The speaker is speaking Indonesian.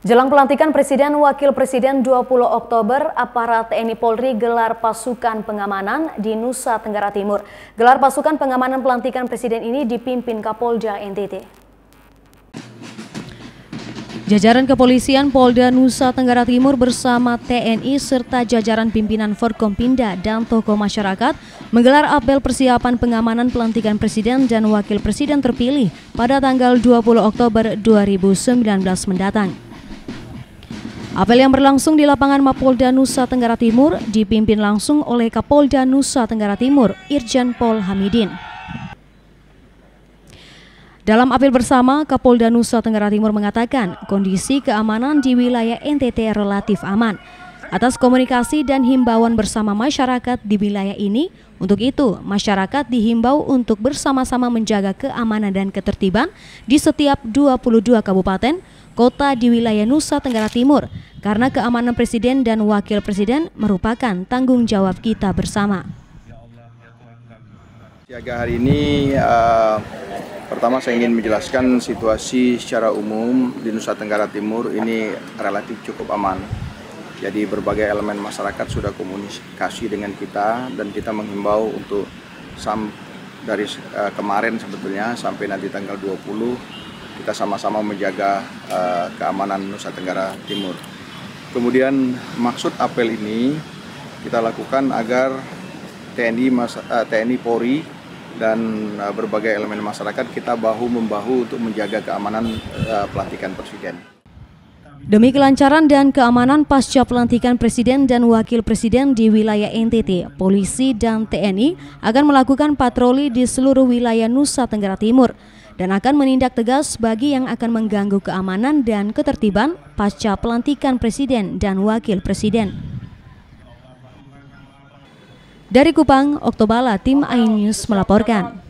Jelang pelantikan Presiden Wakil Presiden 20 Oktober, aparat TNI Polri gelar pasukan pengamanan di Nusa Tenggara Timur. Gelar pasukan pengamanan pelantikan Presiden ini dipimpin Kapolda NTT. Jajaran kepolisian Polda Nusa Tenggara Timur bersama TNI serta jajaran pimpinan Forkompinda dan tokoh masyarakat menggelar apel persiapan pengamanan pelantikan Presiden dan Wakil Presiden terpilih pada tanggal 20 Oktober 2019 mendatang. Apel yang berlangsung di lapangan Mapolda Nusa Tenggara Timur dipimpin langsung oleh Kapolda Nusa Tenggara Timur, Irjen Pol Hamidin. Dalam apel bersama, Kapolda Nusa Tenggara Timur mengatakan kondisi keamanan di wilayah NTT relatif aman atas komunikasi dan himbauan bersama masyarakat di wilayah ini. Untuk itu, masyarakat dihimbau untuk bersama-sama menjaga keamanan dan ketertiban di setiap 22 kabupaten kota di wilayah Nusa Tenggara Timur karena keamanan presiden dan wakil presiden merupakan tanggung jawab kita bersama. Siaga hari ini uh, pertama saya ingin menjelaskan situasi secara umum di Nusa Tenggara Timur ini relatif cukup aman jadi berbagai elemen masyarakat sudah komunikasi dengan kita dan kita menghimbau untuk sam dari uh, kemarin sebetulnya sampai nanti tanggal 20 kita sama-sama menjaga uh, keamanan Nusa Tenggara Timur. Kemudian maksud apel ini kita lakukan agar TNI mas, uh, eh, TNI Polri dan uh, berbagai elemen masyarakat kita bahu membahu untuk menjaga keamanan uh, pelatihan presiden. Demi kelancaran dan keamanan pasca pelantikan Presiden dan Wakil Presiden di wilayah NTT, polisi dan TNI akan melakukan patroli di seluruh wilayah Nusa Tenggara Timur dan akan menindak tegas bagi yang akan mengganggu keamanan dan ketertiban pasca pelantikan Presiden dan Wakil Presiden. Dari Kupang, Oktobala, tim AINews melaporkan.